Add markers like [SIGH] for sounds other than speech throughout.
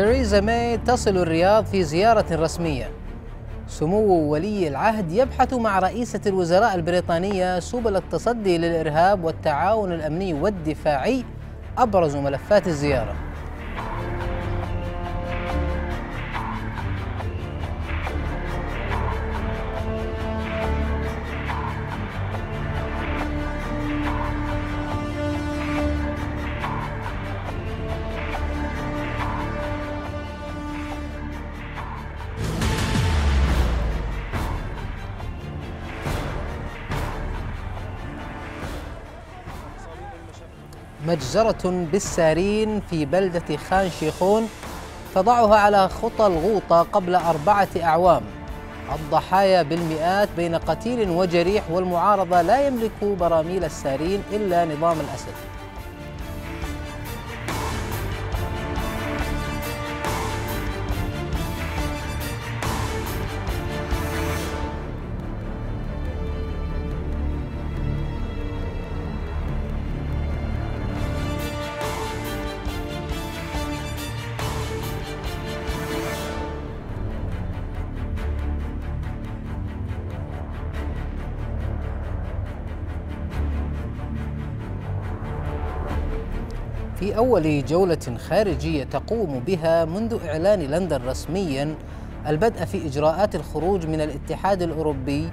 تيريزا ماي تصل الرياض في زيارة رسمية سمو ولي العهد يبحث مع رئيسة الوزراء البريطانية سبل التصدي للإرهاب والتعاون الأمني والدفاعي أبرز ملفات الزيارة مجزرة بالسارين في بلدة خان شيخون تضعها على خطى الغوطة قبل أربعة أعوام الضحايا بالمئات بين قتيل وجريح والمعارضة لا يملك براميل السارين إلا نظام الأسد في أول جولة خارجية تقوم بها منذ إعلان لندن رسميا البدء في إجراءات الخروج من الاتحاد الأوروبي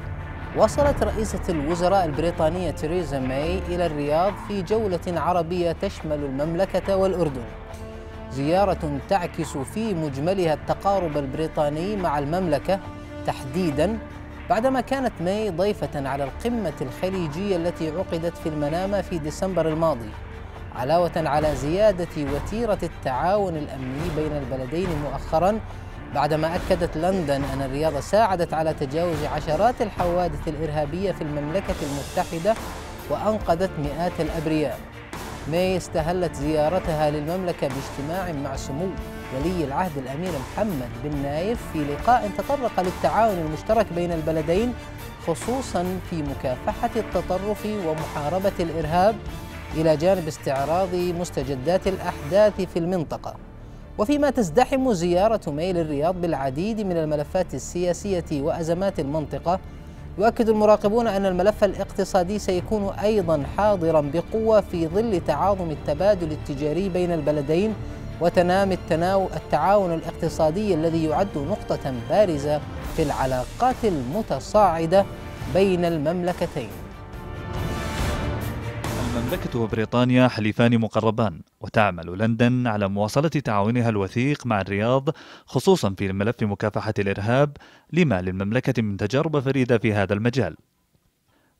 وصلت رئيسة الوزراء البريطانية تيريزا ماي إلى الرياض في جولة عربية تشمل المملكة والأردن زيارة تعكس في مجملها التقارب البريطاني مع المملكة تحديدا بعدما كانت ماي ضيفة على القمة الخليجية التي عقدت في المنامة في ديسمبر الماضي علاوة على زيادة وتيرة التعاون الأمني بين البلدين مؤخرا بعدما أكدت لندن أن الرياض ساعدت على تجاوز عشرات الحوادث الإرهابية في المملكة المتحدة وأنقذت مئات الأبرياء ماي استهلت زيارتها للمملكة باجتماع مع سمو ولي العهد الأمير محمد بن نايف في لقاء تطرق للتعاون المشترك بين البلدين خصوصا في مكافحة التطرف ومحاربة الإرهاب إلى جانب استعراض مستجدات الأحداث في المنطقة وفيما تزدحم زيارة ميل الرياض بالعديد من الملفات السياسية وأزمات المنطقة يؤكد المراقبون أن الملف الاقتصادي سيكون أيضا حاضرا بقوة في ظل تعاظم التبادل التجاري بين البلدين وتنامي التناو التعاون الاقتصادي الذي يعد نقطة بارزة في العلاقات المتصاعدة بين المملكتين المملكة وبريطانيا حليفان مقربان وتعمل لندن على مواصلة تعاونها الوثيق مع الرياض خصوصا في ملف مكافحة الإرهاب لما للمملكة من تجارب فريدة في هذا المجال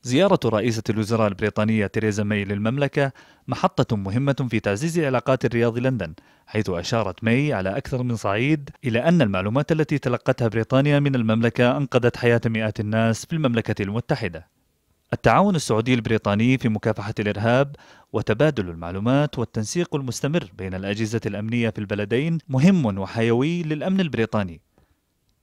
زيارة رئيسة الوزراء البريطانية تيريزا ماي للمملكة محطة مهمة في تعزيز علاقات الرياض لندن، حيث أشارت ماي على أكثر من صعيد إلى أن المعلومات التي تلقتها بريطانيا من المملكة أنقذت حياة مئات الناس في المملكة المتحدة. التعاون السعودي البريطاني في مكافحة الإرهاب وتبادل المعلومات والتنسيق المستمر بين الأجهزة الأمنية في البلدين مهم وحيوي للأمن البريطاني.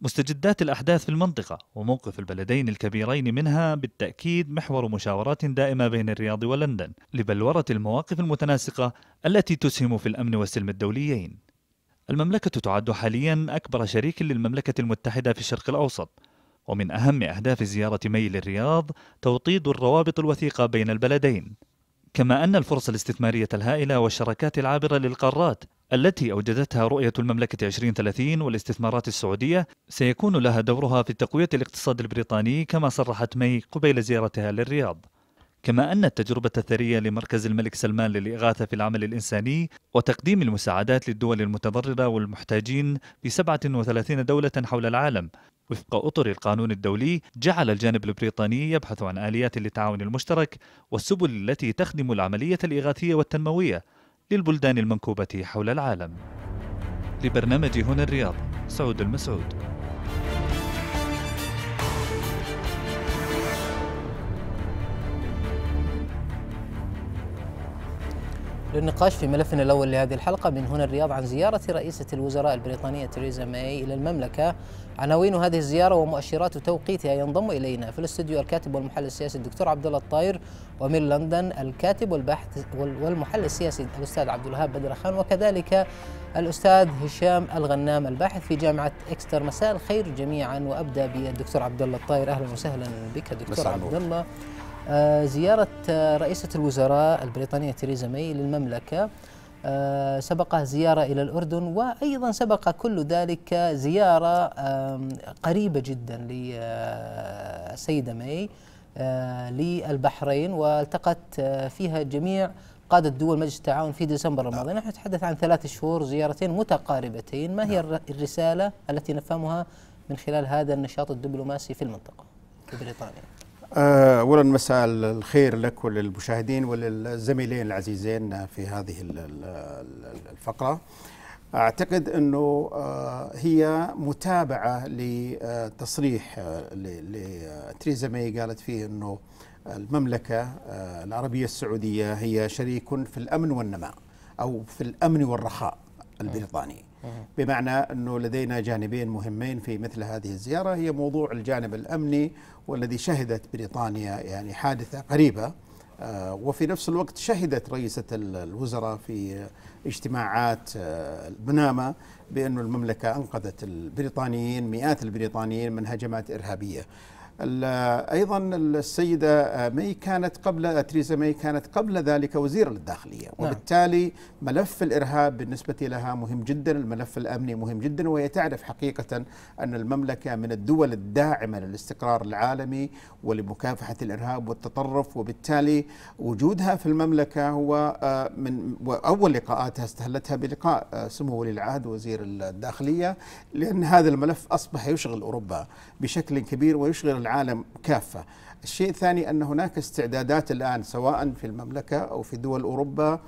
مستجدات الأحداث في المنطقة وموقف البلدين الكبيرين منها بالتأكيد محور مشاورات دائمة بين الرياض ولندن لبلورة المواقف المتناسقة التي تسهم في الأمن والسلم الدوليين. المملكة تعد حاليا أكبر شريك للمملكة المتحدة في الشرق الأوسط ومن أهم أهداف زيارة مي للرياض توطيد الروابط الوثيقة بين البلدين كما أن الفرص الاستثمارية الهائلة والشراكات العابرة للقارات التي أوجدتها رؤية المملكة 2030 والاستثمارات السعودية سيكون لها دورها في تقوية الاقتصاد البريطاني كما صرحت مي قبيل زيارتها للرياض كما أن التجربة الثرية لمركز الملك سلمان للإغاثة في العمل الإنساني وتقديم المساعدات للدول المتضررة والمحتاجين في 37 دولة حول العالم وفق أطر القانون الدولي جعل الجانب البريطاني يبحث عن آليات للتعاون المشترك والسبل التي تخدم العملية الإغاثية والتنموية للبلدان المنكوبة حول العالم لبرنامج هنا الرياض سعود المسعود للنقاش في ملفنا الأول لهذه الحلقة من هنا الرياض عن زيارة رئيسة الوزراء البريطانية تريزا ماي إلى المملكة عناوين هذه الزيارة ومؤشرات توقيتها ينضم إلينا في الاستوديو الكاتب والمحلل السياسي الدكتور عبد الله الطاير ومن لندن الكاتب والباحث والمحلل السياسي الأستاذ عبد الوهاب بدر خان وكذلك الأستاذ هشام الغنام الباحث في جامعة إكستر مساء الخير جميعا وأبدأ بالدكتور عبد الله الطاير أهلا وسهلا بك دكتور عبد الله آه، زيارة آه، رئيسة الوزراء البريطانية تيريزا ماي للمملكة آه، سبقها زيارة إلى الأردن وأيضا سبق كل ذلك زيارة قريبة جدا للسيدة ماي للبحرين والتقت فيها جميع قادة دول مجلس التعاون في ديسمبر الماضي نحن نتحدث عن ثلاث شهور زيارتين متقاربتين ما هي نعم. الرسالة التي نفهمها من خلال هذا النشاط الدبلوماسي في المنطقة في بريطانيا اولا آه، مساء الخير لك وللمشاهدين وللزميلين العزيزين في هذه الفقره اعتقد انه آه، هي متابعه لتصريح آه، لتريزا ماي قالت فيه انه المملكه العربيه السعوديه هي شريك في الامن والنماء او في الامن والرخاء البريطاني بمعنى أنه لدينا جانبين مهمين في مثل هذه الزيارة هي موضوع الجانب الأمني والذي شهدت بريطانيا يعني حادثة قريبة آه، وفي نفس الوقت شهدت رئيسة الوزراء في اجتماعات آه، المنامة بأن المملكة أنقذت البريطانيين مئات البريطانيين من هجمات إرهابية ايضا السيده مي كانت قبل تريزا مي كانت قبل ذلك وزيره للداخليه نعم. وبالتالي ملف الارهاب بالنسبه لها مهم جدا الملف الامني مهم جدا وهي تعرف حقيقه ان المملكه من الدول الداعمه للاستقرار العالمي ولمكافحه الارهاب والتطرف وبالتالي وجودها في المملكه هو آه، من اول لقاءاتها استهلتها بلقاء آه، سمو ولي العهد وزير الداخليه لان هذا الملف اصبح يشغل اوروبا بشكل كبير ويشغل العالم كافه. الشيء الثاني ان هناك استعدادات الان سواء في المملكه او في دول اوروبا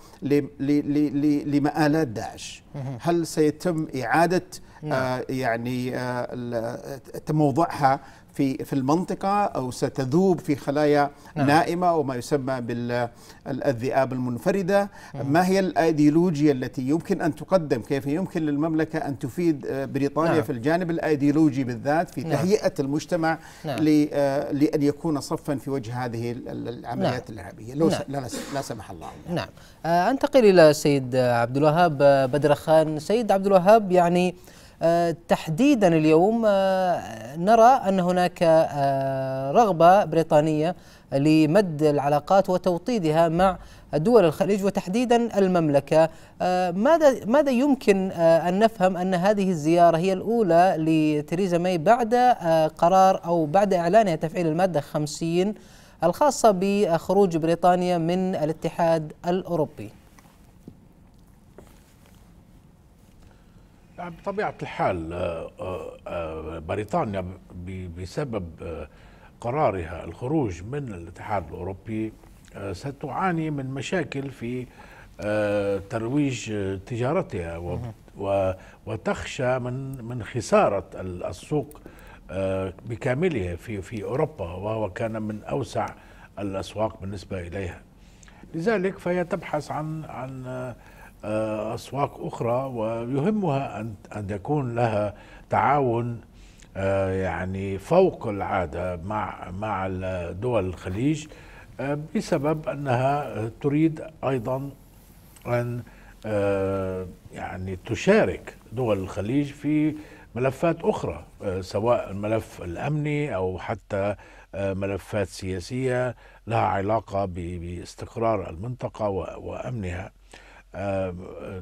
لمآلات داعش. هل سيتم اعاده نعم. آه، يعني آه، تموضعها في في المنطقه او ستذوب في خلايا نعم. نائمه او ما يسمى بالذئاب المنفرده مم. نعم. ما هي الايديولوجيا التي يمكن ان تقدم كيف يمكن للمملكه ان تفيد آه، بريطانيا نعم. في الجانب الايديولوجي بالذات في نعم. تهيئه نعم. المجتمع نعم. آه، لان يكون صفا في وجه هذه العمليات نعم. الارهابيه لو نعم. س... لا سمح الله نعم آه، انتقل الى السيد عبد الوهاب بدر خان سيد عبد الوهاب يعني آه، تحديدا اليوم آه، نرى ان هناك آه، رغبه بريطانيه لمد العلاقات وتوطيدها مع دول الخليج وتحديدا المملكه ماذا ماذا يمكن ان نفهم ان هذه الزياره هي الاولى لتريزا ماي بعد قرار او بعد اعلانها تفعيل الماده 50 الخاصه بخروج بريطانيا من الاتحاد الاوروبي بطبيعة الحال آه، آه، بريطانيا بسبب آه، قرارها الخروج من الاتحاد الأوروبي ستعاني من مشاكل في ترويج تجارتها وتخشى من من خسارة السوق بكامله في في أوروبا وهو كان من أوسع الأسواق بالنسبة إليها لذلك فهي تبحث عن عن آه، أسواق أخرى ويهمها أن أن يكون لها تعاون آه، يعني فوق العادة مع مع دول الخليج آه، بسبب أنها تريد أيضا أن يعني تشارك دول الخليج في ملفات أخرى سواء الملف الأمني أو حتى ملفات سياسية لها علاقة باستقرار المنطقة وأمنها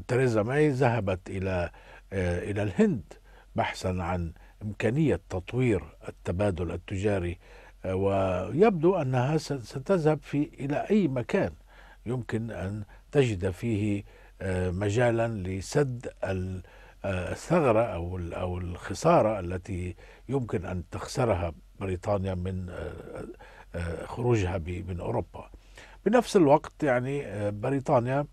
تريزا ماي ذهبت إلى آه، إلى الهند بحثا عن إمكانية تطوير التبادل التجاري آه، ويبدو أنها ستذهب في إلى أي مكان يمكن أن تجد فيه آه، مجالا لسد الثغرة أو أو الخسارة التي يمكن أن تخسرها بريطانيا من خروجها من أوروبا بنفس الوقت يعني بريطانيا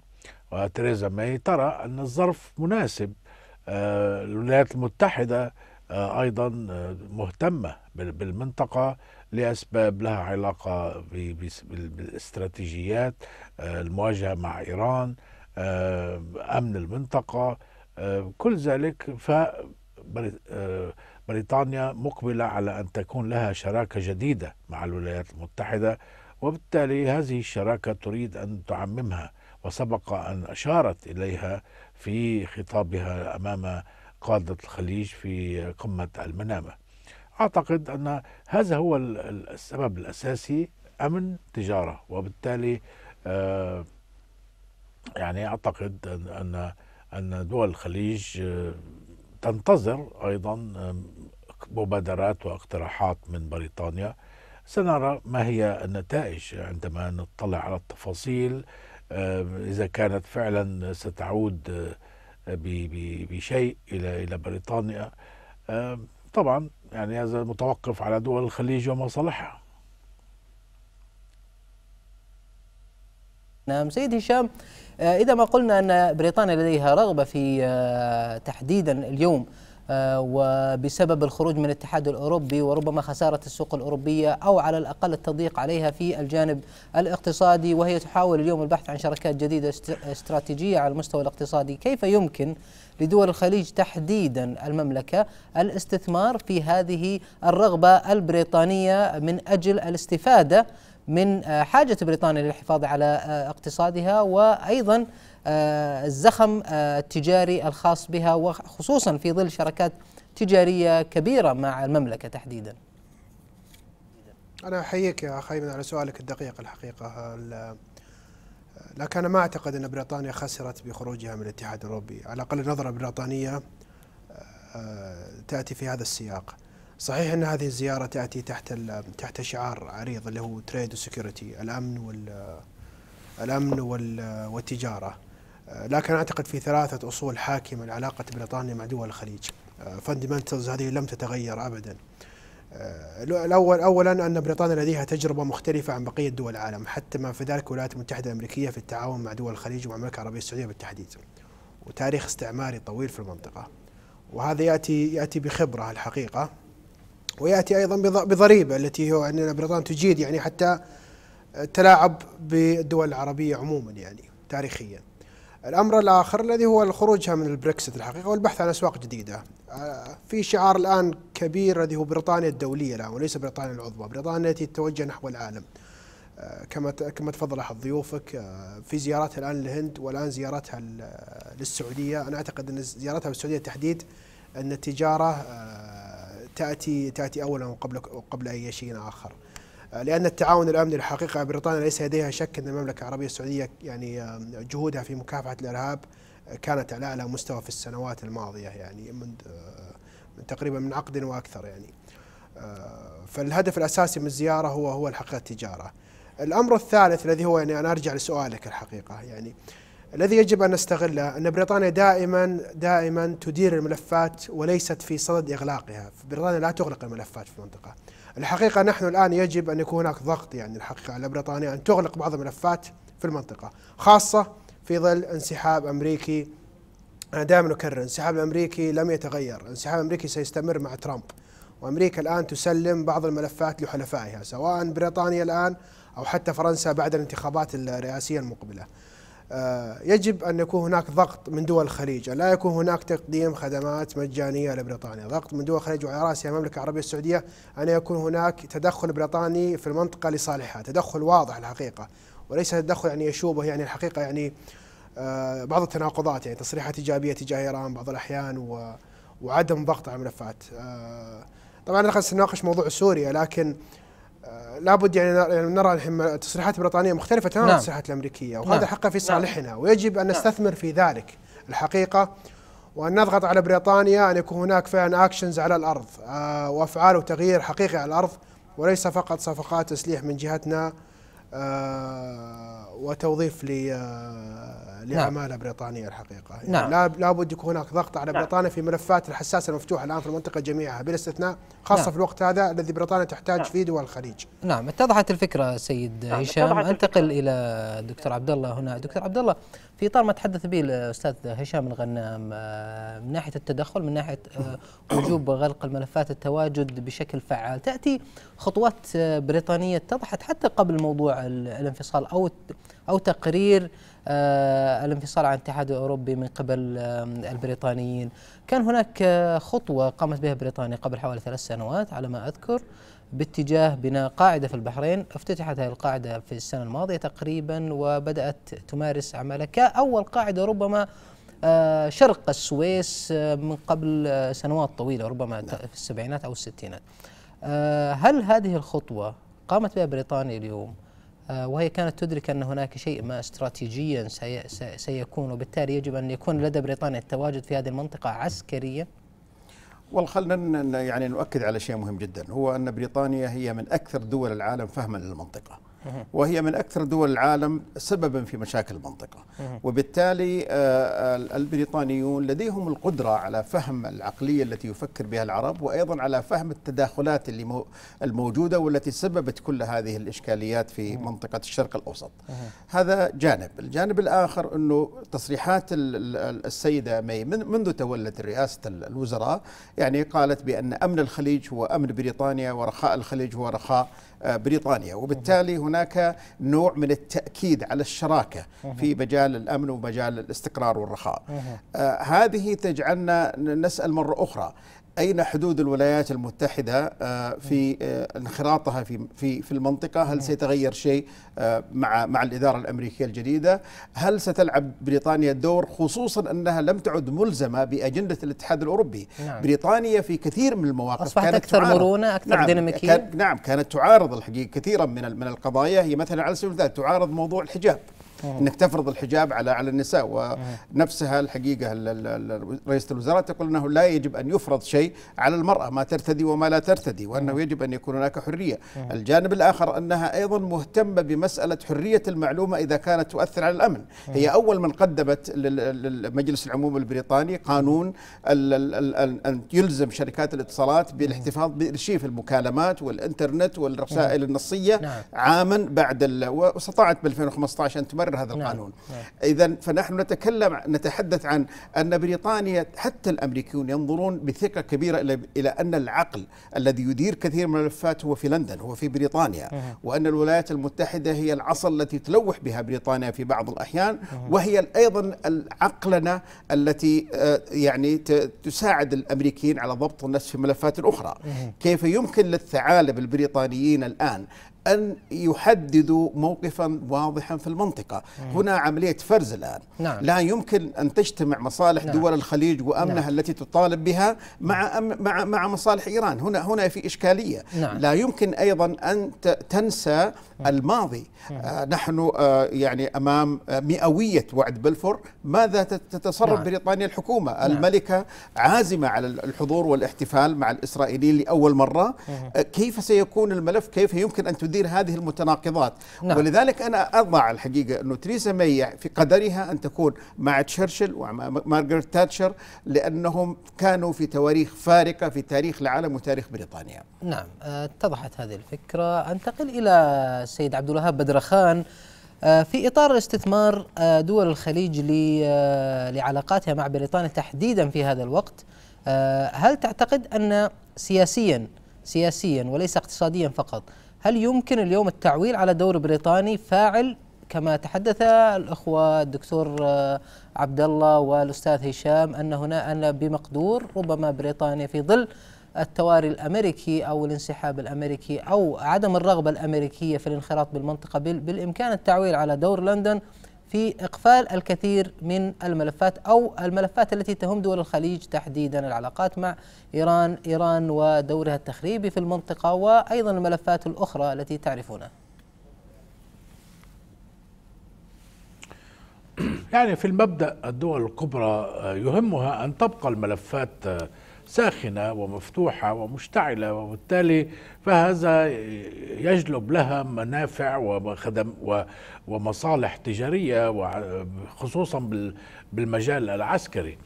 وتريزا ماي ترى أن الظرف مناسب آه، الولايات المتحدة آه، أيضا آه، مهتمة بالمنطقة لأسباب لها علاقة بالاستراتيجيات المواجهة مع إيران أمن المنطقة كل ذلك ف بريطانيا مقبلة على أن تكون لها شراكة جديدة مع الولايات المتحدة وبالتالي هذه الشراكة تريد أن تعممها وسبق أن أشارت إليها في خطابها أمام قادة الخليج في قمة المنامة أعتقد أن هذا هو السبب الأساسي أمن تجارة وبالتالي آه، يعني أعتقد أن أن دول الخليج آه، تنتظر أيضا مبادرات واقتراحات من بريطانيا سنرى ما هي النتائج عندما نطلع على التفاصيل آه، إذا كانت فعلا ستعود آه، بشيء إلى إلى بريطانيا آه، طبعا يعني هذا متوقف على دول الخليج ومصالحها نعم سيد هشام إذا ما قلنا أن بريطانيا لديها رغبة في تحديدا اليوم آه، وبسبب الخروج من الاتحاد الاوروبي وربما خساره السوق الاوروبيه او على الاقل التضييق عليها في الجانب الاقتصادي وهي تحاول اليوم البحث عن شركات جديده استراتيجيه على المستوى الاقتصادي، كيف يمكن لدول الخليج تحديدا المملكه الاستثمار في هذه الرغبه البريطانيه من اجل الاستفاده من آه، حاجه بريطانيا للحفاظ على آه، اقتصادها وايضا آه، الزخم آه، التجاري الخاص بها وخصوصا في ظل شراكات تجاريه كبيره مع المملكه تحديدا. انا احييك يا اخي من على سؤالك الدقيق الحقيقه لكن انا ما اعتقد ان بريطانيا خسرت بخروجها من الاتحاد الاوروبي، على الاقل النظره البريطانيه آه، تاتي في هذا السياق. صحيح ان هذه الزياره تاتي تحت تحت شعار عريض اللي هو تريد وسكيورتي الامن وال الامن والتجاره. لكن أعتقد في ثلاثة أصول حاكمة لعلاقة بريطانيا مع دول الخليج فاندمنتالز آه، هذه لم تتغير أبدا آه، الأول أولا أن بريطانيا لديها تجربة مختلفة عن بقية دول العالم حتى ما في ذلك الولايات المتحدة الأمريكية في التعاون مع دول الخليج ومع المملكة العربية السعودية بالتحديد وتاريخ استعماري طويل في المنطقة وهذا يأتي يأتي بخبرة الحقيقة ويأتي أيضا بضريبة التي هو أن بريطانيا تجيد يعني حتى تلاعب بالدول العربية عموما يعني تاريخيا الامر الاخر الذي هو خروجها من البريكسيت الحقيقه والبحث عن اسواق جديده. آه، في شعار الان كبير الذي هو بريطانيا الدوليه الان وليس بريطانيا العظمى بريطانيا التي تتوجه نحو العالم. آه، كما كما تفضل احد ضيوفك آه، في زيارتها الان للهند والان زيارتها للسعوديه، انا اعتقد ان زيارتها للسعوديه تحديد ان التجاره تاتي تاتي اولا وقبل قبل اي شيء اخر. لأن التعاون الأمني الحقيقة بريطانيا ليس لديها شك أن المملكة العربية السعودية يعني جهودها في مكافحة الإرهاب كانت على أعلى مستوى في السنوات الماضية يعني آه، من تقريبا من عقد وأكثر يعني آه، فالهدف الأساسي من الزيارة هو هو الحقيقة التجارة الأمر الثالث الذي هو يعني أنا أرجع لسؤالك الحقيقة يعني الذي يجب أن نستغله أن بريطانيا دائما دائما تدير الملفات وليست في صدد إغلاقها بريطانيا لا تغلق الملفات في المنطقة الحقيقة نحن الآن يجب أن يكون هناك ضغط يعني الحقيقة على بريطانيا أن تغلق بعض الملفات في المنطقة خاصة في ظل انسحاب أمريكي أنا دائما أكرر الانسحاب الأمريكي لم يتغير الانسحاب الأمريكي سيستمر مع ترامب وأمريكا الآن تسلم بعض الملفات لحلفائها سواء بريطانيا الآن أو حتى فرنسا بعد الانتخابات الرئاسية المقبلة آه، يجب أن يكون هناك ضغط من دول الخليج لا يكون هناك تقديم خدمات مجانية لبريطانيا ضغط من دول الخليج وعلى رأسها المملكة العربية السعودية أن يكون هناك تدخل بريطاني في المنطقة لصالحها تدخل واضح الحقيقة وليس تدخل يعني يشوبه يعني الحقيقة يعني آه، بعض التناقضات يعني تصريحات إيجابية تجاه إيران بعض الأحيان وعدم ضغط على الملفات آه، طبعا انا سنناقش موضوع سوريا لكن لابد يعني, يعني نرى الحين التصريحات البريطانيه مختلفه تماما عن نعم. التصريحات الامريكيه نعم. وهذا نعم. حقا في صالحنا نعم. ويجب ان نعم. نستثمر في ذلك الحقيقه وان نضغط على بريطانيا ان يكون هناك فعلا اكشنز على الارض آه وافعال وتغيير حقيقي على الارض وليس فقط صفقات تسليح من جهتنا آه وتوظيف آه، نعم. لعماله نعم. بريطانيه الحقيقه يعني نعم. لابد يكون هناك ضغط على نعم. بريطانيا في ملفات الحساسه المفتوحه الان في المنطقه جميعها بلا استثناء خاصه نعم. في الوقت هذا الذي بريطانيا تحتاج نعم. فيه دول الخليج نعم اتضحت الفكره سيد نعم. هشام انتقل الى دكتور عبد الله هنا دكتور عبد الله في اطار ما تحدث به الاستاذ هشام الغنام آه، من ناحيه التدخل من ناحيه آه، [COUGHS] وجوب غلق الملفات التواجد بشكل فعال تاتي خطوات بريطانيه اتضحت حتى قبل موضوع الانفصال او أو تقرير آه، الانفصال عن الاتحاد الأوروبي من قبل البريطانيين كان هناك آه، خطوة قامت بها بريطانيا قبل حوالي ثلاث سنوات على ما أذكر باتجاه بناء قاعدة في البحرين افتتحت هذه القاعدة في السنة الماضية تقريبا وبدأت تمارس عملها كأول قاعدة ربما آه، شرق السويس من قبل سنوات طويلة ربما نعم. في السبعينات أو الستينات هل هذه الخطوة قامت بها بريطانيا اليوم آه، وهي كانت تدرك أن هناك شيء ما استراتيجيا سي سيكون وبالتالي يجب أن يكون لدى بريطانيا التواجد في هذه المنطقة عسكريا والله يعني نؤكد على شيء مهم جدا هو أن بريطانيا هي من أكثر دول العالم فهما للمنطقة وهي من أكثر دول العالم سببا في مشاكل المنطقة وبالتالي آه، آه، البريطانيون لديهم القدرة على فهم العقلية التي يفكر بها العرب وأيضا على فهم التداخلات اللي الموجودة والتي سببت كل هذه الإشكاليات في منطقة الشرق الأوسط هذا جانب الجانب الآخر أنه تصريحات السيدة مي منذ تولت رئاسة الوزراء يعني قالت بأن أمن الخليج هو أمن بريطانيا ورخاء الخليج هو رخاء آه، بريطانيا وبالتالي هنا هناك نوع من التأكيد على الشراكة في مجال الأمن ومجال الاستقرار والرخاء آه، هذه تجعلنا نسأل مرة أخرى أين حدود الولايات المتحدة آه، في آه، انخراطها في في في المنطقة؟ هل سيتغير شيء آه، مع مع الإدارة الأمريكية الجديدة؟ هل ستلعب بريطانيا الدور خصوصا أنها لم تعد ملزمة بأجندة الاتحاد الأوروبي؟ نعم. بريطانيا في كثير من المواقف أصبحت كانت أكثر مرونة أكثر نعم ديناميكية كان نعم كانت تعارض الحقيقة كثيرا من من القضايا هي مثلا على سبيل المثال تعارض موضوع الحجاب انك تفرض الحجاب على على النساء ونفسها الحقيقه رئيسه الوزراء تقول انه لا يجب ان يفرض شيء على المراه ما ترتدي وما لا ترتدي وانه يجب ان يكون هناك حريه الجانب الاخر انها ايضا مهتمه بمساله حريه المعلومه اذا كانت تؤثر على الامن هي اول من قدمت لمجلس العموم البريطاني قانون ان يلزم شركات الاتصالات بالاحتفاظ بارشيف المكالمات والانترنت والرسائل النصيه نعم. عاما بعد واستطاعت ب 2015 ان تمر غير هذا نعم، القانون نعم. إذا فنحن نتكلم نتحدث عن أن بريطانيا حتى الأمريكيون ينظرون بثقة كبيرة إلى أن العقل الذي يدير كثير من الملفات هو في لندن هو في بريطانيا وأن الولايات المتحدة هي العصا التي تلوح بها بريطانيا في بعض الأحيان وهي أيضا العقلنة التي آه، يعني تساعد الأمريكيين على ضبط النفس في ملفات أخرى كيف يمكن للثعالب البريطانيين الآن أن يحددوا موقفا واضحا في المنطقة مم. هنا عملية فرز الآن نعم. لا يمكن أن تجتمع مصالح نعم. دول الخليج وأمنها نعم. التي تطالب بها مع, نعم. أم مع, مع مصالح إيران هنا, هنا في إشكالية نعم. لا يمكن أيضا أن تنسى مم. الماضي مم. آه نحن آه يعني أمام آه، مئوية وعد بلفور ماذا تتصرف نعم. بريطانيا الحكومة نعم. الملكة عازمة على الحضور والاحتفال مع الإسرائيليين لأول مرة آه كيف سيكون الملف كيف يمكن أن تدير تدير هذه المتناقضات نعم. ولذلك أنا أضع الحقيقة أنه تريزا مي يعني في قدرها أن تكون مع تشرشل ومع مارغريت تاتشر لأنهم كانوا في تواريخ فارقة في تاريخ العالم وتاريخ بريطانيا نعم آه، اتضحت هذه الفكرة أنتقل إلى السيد عبد الوهاب بدرخان آه، في إطار استثمار آه، دول الخليج لعلاقاتها مع بريطانيا تحديدا في هذا الوقت هل تعتقد أن سياسيا سياسيا وليس اقتصاديا فقط هل يمكن اليوم التعويل على دور بريطاني فاعل كما تحدث الاخوه الدكتور آه، عبد الله والاستاذ هشام ان هنا ان بمقدور ربما بريطانيا في ظل التواري الامريكي او الانسحاب الامريكي او عدم الرغبه الامريكيه في الانخراط بالمنطقه بالامكان التعويل على دور لندن في إقفال الكثير من الملفات أو الملفات التي تهم دول الخليج تحديدا العلاقات مع إيران إيران ودورها التخريبي في المنطقة وأيضا الملفات الأخرى التي تعرفونها يعني في المبدأ الدول الكبرى يهمها أن تبقى الملفات ساخنة ومفتوحة ومشتعلة وبالتالي فهذا يجلب لها منافع وخدم ومصالح تجارية خصوصا بالمجال العسكري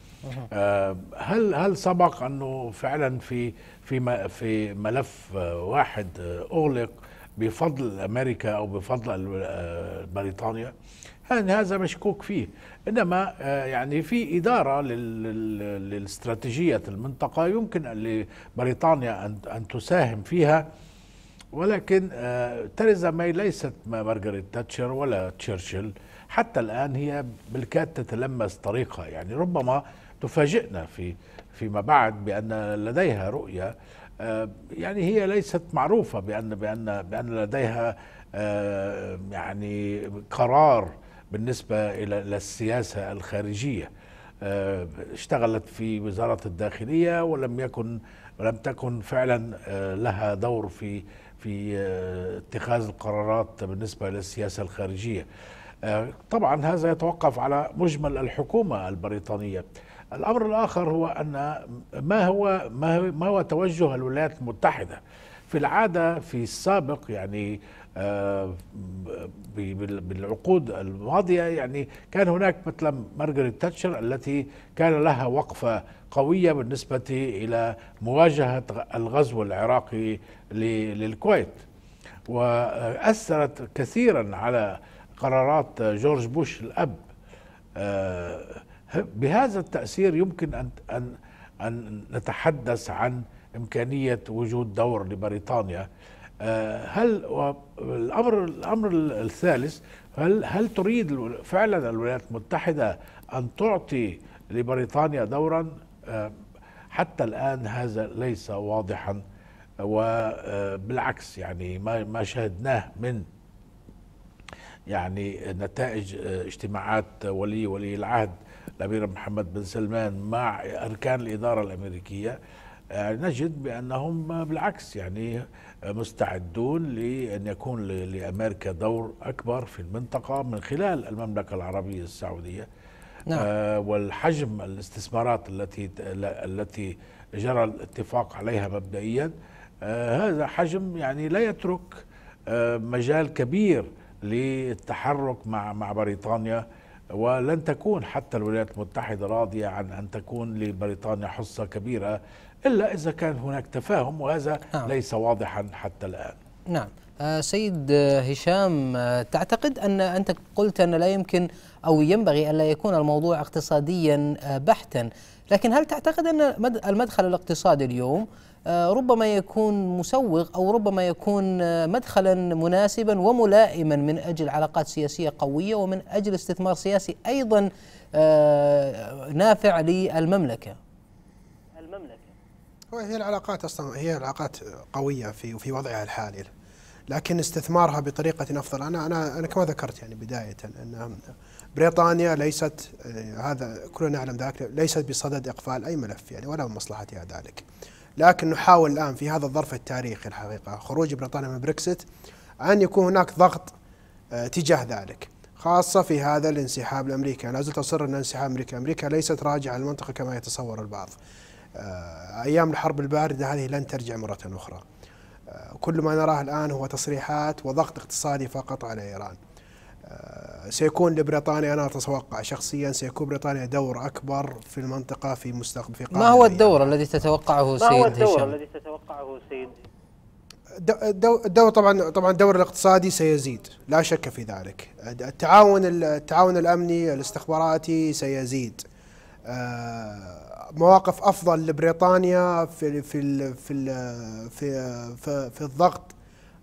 آه، هل هل سبق انه فعلا في في في ملف واحد اغلق بفضل امريكا او بفضل آه، بريطانيا يعني هذا مشكوك فيه انما آه، يعني في اداره لاستراتيجيه المنطقه يمكن لبريطانيا ان تساهم فيها ولكن آه، تريزا ماي ليست مارغريت تاتشر ولا تشرشل حتى الان هي بالكاد تتلمس طريقها يعني ربما تفاجئنا في فيما بعد بان لديها رؤيه آه، يعني هي ليست معروفه بان بان بان لديها يعني قرار بالنسبة إلى السياسة الخارجية آه، اشتغلت في وزارة الداخلية ولم يكن ولم تكن فعلا آه، لها دور في في آه، اتخاذ القرارات بالنسبة للسياسة الخارجية طبعا هذا يتوقف على مجمل الحكومة البريطانية الأمر الآخر هو أن ما هو, ما هو توجه الولايات المتحدة في العادة في السابق يعني آه، بالعقود الماضيه يعني كان هناك مثلا مارغريت تاتشر التي كان لها وقفه قويه بالنسبه الى مواجهه الغزو العراقي للكويت واثرت كثيرا على قرارات جورج بوش الاب آه، بهذا التاثير يمكن ان ان ان نتحدث عن امكانيه وجود دور لبريطانيا آه، هل الامر الامر الثالث هل هل تريد فعلا الولايات المتحده ان تعطي لبريطانيا دورا آه، حتى الان هذا ليس واضحا وبالعكس آه، يعني ما ما شاهدناه من يعني نتائج اجتماعات ولي ولي العهد الامير محمد بن سلمان مع اركان الاداره الامريكيه نجد بانهم بالعكس يعني مستعدون لأن يكون لأمريكا دور أكبر في المنطقة من خلال المملكة العربية السعودية نعم. آه، والحجم الاستثمارات التي التي جرى الاتفاق عليها مبدئيا آه، هذا حجم يعني لا يترك آه، مجال كبير للتحرك مع مع بريطانيا ولن تكون حتى الولايات المتحدة راضية عن أن تكون لبريطانيا حصة كبيرة إلا إذا كان هناك تفاهم وهذا نعم. ليس واضحا حتى الآن نعم آه، سيد آه، هشام آه، تعتقد أن أنت قلت أن لا يمكن أو ينبغي أن لا يكون الموضوع اقتصاديا بحتا لكن هل تعتقد أن المدخل الاقتصادي اليوم ربما يكون مسوغ أو ربما يكون مدخلا مناسبا وملائما من أجل علاقات سياسية قوية ومن أجل استثمار سياسي أيضا نافع للمملكة هو هي العلاقات اصلا هي علاقات قويه في في وضعها الحالي لكن استثمارها بطريقه افضل انا انا انا كما ذكرت يعني بدايه ان بريطانيا ليست هذا كلنا نعلم ذلك ليست بصدد اقفال اي ملف يعني ولا من مصلحتها ذلك لكن نحاول الان في هذا الظرف التاريخي الحقيقه خروج بريطانيا من بريكسيت ان يكون هناك ضغط آه، تجاه ذلك خاصة في هذا الانسحاب الأمريكي أنا زلت أصر أن انسحاب أمريكا أمريكا ليست راجعة للمنطقة كما يتصور البعض آه، أيام الحرب الباردة هذه لن ترجع مرة أخرى آه، كل ما نراه الآن هو تصريحات وضغط اقتصادي فقط على إيران آه، سيكون لبريطانيا أنا أتوقع شخصيا سيكون بريطانيا دور أكبر في المنطقة في مستقبل في ما هو الدور الذي تتوقعه سيد ما هو الدور الذي تتوقعه سيد الدور طبعا طبعا الدور الاقتصادي سيزيد لا شك في ذلك التعاون التعاون الامني الاستخباراتي سيزيد آه، مواقف افضل لبريطانيا في في في في في, في الضغط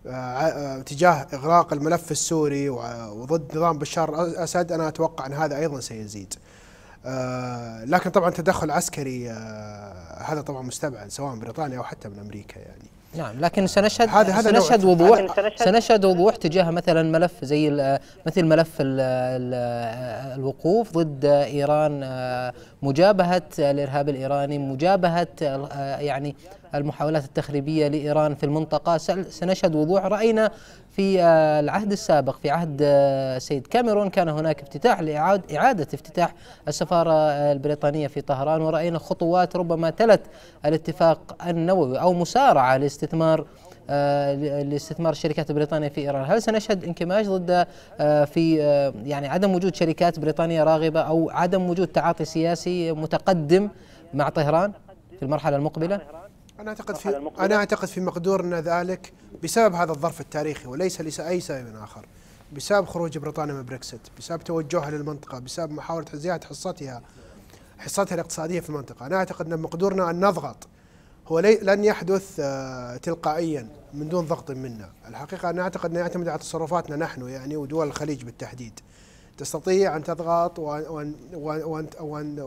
آه، آه، تجاه اغراق الملف السوري وضد نظام بشار الاسد انا اتوقع ان هذا ايضا سيزيد. لكن طبعا تدخل عسكري هذا طبعا مستبعد سواء بريطانيا او حتى من امريكا يعني. نعم لكن سنشهد هذا سنشهد وضوح سنشهد وضوح تجاه مثلا ملف زي مثل ملف الـ الـ الوقوف ضد ايران آه، مجابهه الارهاب الايراني مجابهه آه، يعني المحاولات التخريبيه لايران في المنطقه سنشهد وضوح راينا في آه، العهد السابق في عهد السيد آه، كاميرون كان هناك افتتاح لإعادة افتتاح السفارة آه، البريطانية في طهران ورأينا خطوات ربما تلت الاتفاق النووي أو مسارعة لاستثمار لاستثمار الشركات البريطانية في إيران هل سنشهد انكماش ضد في يعني عدم وجود شركات بريطانية راغبة أو عدم وجود تعاطي سياسي متقدم مع طهران في المرحلة المقبلة؟ انا اعتقد في انا اعتقد في مقدورنا ذلك بسبب هذا الظرف التاريخي وليس لاي سبب اخر بسبب خروج بريطانيا من بريكسيت بسبب توجهها للمنطقه بسبب محاوله زياده حصتها حصتها الاقتصاديه في المنطقه انا اعتقد ان مقدورنا ان نضغط هو لي لن يحدث آه، تلقائيا من دون ضغط منا الحقيقه انا اعتقد انه يعتمد على تصرفاتنا نحن يعني ودول الخليج بالتحديد تستطيع أن تضغط وأن, وأن, وأن,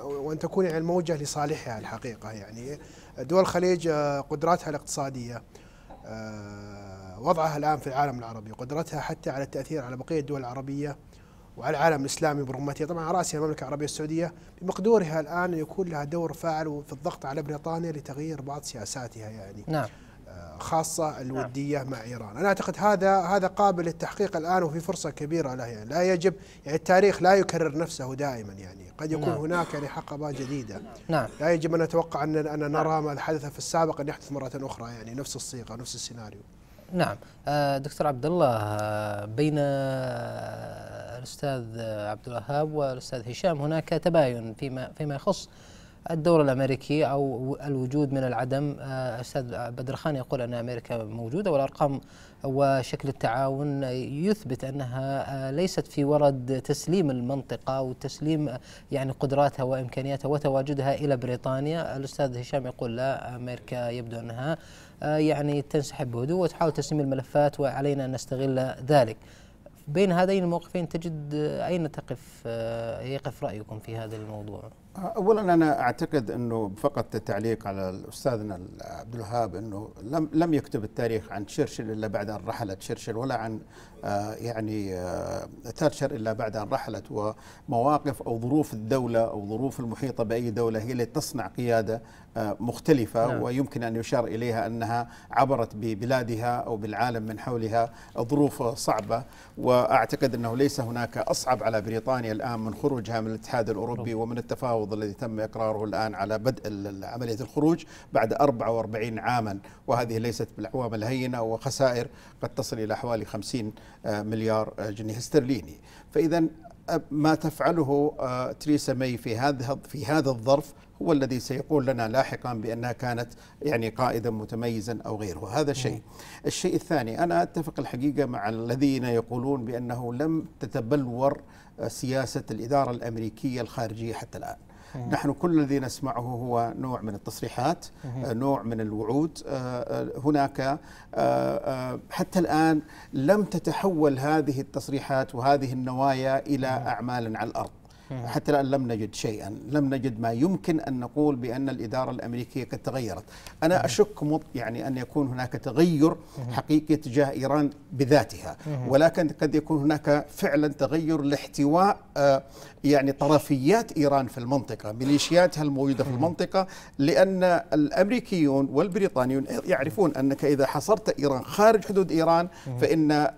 وأن تكون يعني الموجة لصالحها الحقيقة يعني دول الخليج آه، قدراتها الاقتصادية آه، وضعها الآن في العالم العربي قدرتها حتى على التأثير على بقية الدول العربية وعلى العالم الإسلامي برمته طبعا رأسها المملكة العربية السعودية بمقدورها الآن أن يكون لها دور فاعل في الضغط على بريطانيا لتغيير بعض سياساتها يعني نعم خاصة الودية مع إيران أنا أعتقد هذا هذا قابل للتحقيق الآن وفي فرصة كبيرة له يعني لا يجب يعني التاريخ لا يكرر نفسه دائما يعني قد يكون نعم. هناك يعني حقبة جديدة نعم. لا يجب أن نتوقع أن أن نرى ما حدث في السابق أن يحدث مرة أخرى يعني نفس الصيغة نفس السيناريو نعم آه، دكتور عبد الله آه، بين آه، الأستاذ عبد الوهاب والأستاذ هشام هناك تباين فيما فيما يخص الدور الامريكي او الوجود من العدم آه، استاذ بدر خان يقول ان امريكا موجوده والارقام وشكل التعاون يثبت انها آه، ليست في ورد تسليم المنطقه وتسليم آه، يعني قدراتها وامكانياتها وتواجدها الى بريطانيا، الاستاذ هشام يقول لا امريكا يبدو انها يعني تنسحب بهدوء وتحاول تسليم الملفات وعلينا ان نستغل ذلك. بين هذين الموقفين تجد اين تقف يقف رايكم في هذا الموضوع؟ اولا انا اعتقد انه فقط تعليق على استاذنا عبد الوهاب انه لم لم يكتب التاريخ عن تشرشل الا بعد ان رحلت تشرشل ولا عن آه، يعني آه، تاتشر الا بعد ان رحلت ومواقف او ظروف الدوله او ظروف المحيطه باي دوله هي اللي تصنع قياده آه، مختلفه نعم. ويمكن ان يشار اليها انها عبرت ببلادها او بالعالم من حولها ظروف صعبه واعتقد انه ليس هناك اصعب على بريطانيا الان من خروجها من الاتحاد الاوروبي نعم. ومن التفاوض الذي تم اقراره الان على بدء عمليه الخروج بعد 44 عاما وهذه ليست بالاعوام الهينه وخسائر قد تصل الى حوالي 50 آه، مليار آه، جنيه استرليني فإذا آه، ما تفعله تريسا مي في هذا في هذا الظرف هو الذي سيقول لنا لاحقا بانها كانت يعني قائدا متميزا او غيره، هذا شيء. الشيء الثاني انا اتفق الحقيقه مع الذين يقولون بانه لم تتبلور سياسه الاداره الامريكيه الخارجيه حتى الان. إيه. نحن كل الذي نسمعه هو نوع من التصريحات إيه. آه، نوع من الوعود آه، آه، هناك حتى الآن لم تتحول هذه التصريحات وهذه النوايا إلى إيه. أعمال على الأرض حتى الآن لم نجد شيئا لم نجد ما يمكن أن نقول بأن الإدارة الأمريكية قد تغيرت أنا أشك يعني أن يكون هناك تغير حقيقي تجاه إيران بذاتها ولكن قد يكون هناك فعلا تغير لاحتواء آه، يعني طرفيات إيران في المنطقة ميليشياتها الموجودة في المنطقة لأن الأمريكيون والبريطانيون يعرفون أنك إذا حصرت إيران خارج حدود إيران فإن